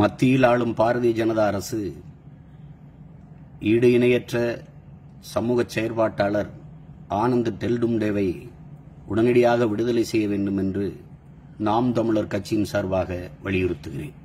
மத்தியில் ஆளும் பாரதிய ஜனதா அரசு ஈடு இணையற்ற சமூக செயற்பாட்டாளர் ஆனந்த் டெல்டும்டேவை உடனடியாக விடுதலை செய்ய வேண்டும் என்று நாம் தமிழர் கட்சியின் சார்பாக வலியுறுத்துகிறேன்